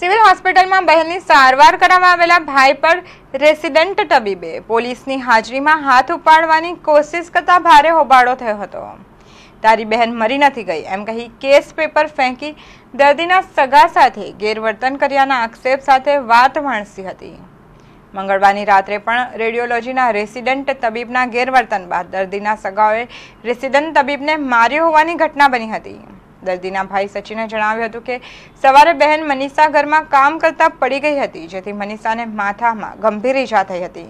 civil હોસ્પિટલમાં બહેનની સારવાર કરાવવા આવેલા ભાઈ પર રેસિડેન્ટ તબીબે પોલીસની હાજરીમાં હાથ ઉપાડવાની કોશિશ કરતા ભારે હોબાળો થયો હતો તારી બહેન મરી નથી ગઈ એમ કહી કેસ પેપર ફેંકી દર્દીના સગા સાથે ગેરવર્તન કર્યાના આક્ષેપ સાથે વાત વાણસી હતી મંગળવારની રાત્રે પણ રેડિયોલોજીના રેસિડેન્ટ તબીબના ગેરવર્તન બાદ દર્દીના સગાઓએ રેસિડન્ટ તબીબને માર્યો હોવાની ઘટના બની હતી દર્દીના ભાઈ સચિને જણાવ્યું હતું કે સવારે બહેન મનીષા ઘરમાં કામ કરતા પડી ગઈ હતી જેથી મનીષાને માથામાં ગંભીર ઈજા થઈ હતી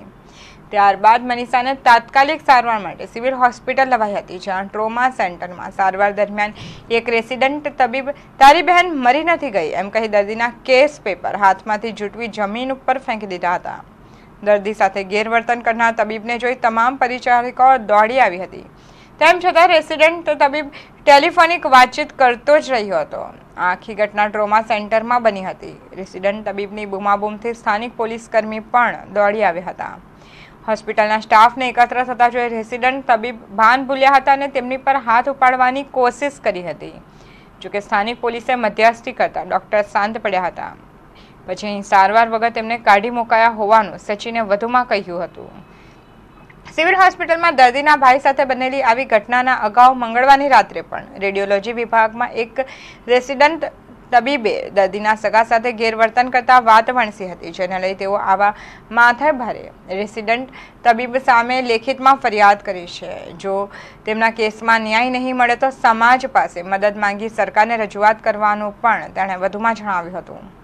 ત્યારબાદ મનીષાને તાત્કાલિક સારવાર માટે સિવિલ હોસ્પિટલ લવાઈ હતી જ્યાં ટ્રોમા સેન્ટરમાં સારવાર દરમિયાન એક રેસિડન્ટ તબીબ તારી બહેન મરી નથી ગઈ એમ કહી દર્દીના કેસ પેપર હાથમાંથી જૂટવી જમીન ઉપર ફેંકી દીધા હતા દર્દી સાથે ગેરવર્તન કરનાર તબીબને જોઈ તમામ પરિચારિકો દોડી આવી હતી તેમ છતાં રેસિડેન્ટ તબીબ ટેલિફોનિક વાતચીત કરતો જ રહ્યો હતો આખી ઘટના ટ્રોમા સેન્ટરમાં બની હતી રેસિડેન્ટ તબીબની બૂમાબૂમથી સ્થાનિક પોલીસકર્મી પણ દોડી આવ્યા હતા હોસ્પિટલના સ્ટાફને એકત્ર થતા જોઈ રેસિડેન્ટ તબીબ ભાન ભૂલ્યા હતા અને તેમની પર હાથ ઉપાડવાની કોશિશ કરી હતી જોકે સ્થાનિક પોલીસે મધ્યસ્થી કરતા ડૉક્ટર શાંત પડ્યા હતા પછી અહીં સારવાર વગર તેમને કાઢી મુકાયા હોવાનું સચિને વધુમાં કહ્યું હતું સિવિલ હોસ્પિટલમાં દર્દીના ભાઈ સાથે બનેલી આવી ઘટનાના અગાઉ મંગળવારની રાત્રે પણ રેડિયોલોજી વિભાગમાં એક રેસિડન્ટ તબીબે દર્દીના સગા સાથે ગેરવર્તન કરતા વાત વણસી હતી જેને લઈ તેઓ આવા માથે ભારે રેસિડન્ટ તબીબ સામે લેખિતમાં ફરિયાદ કરી છે જો તેમના કેસમાં ન્યાય નહીં મળે તો સમાજ પાસે મદદ માંગી સરકારને રજૂઆત કરવાનું પણ તેણે વધુમાં જણાવ્યું હતું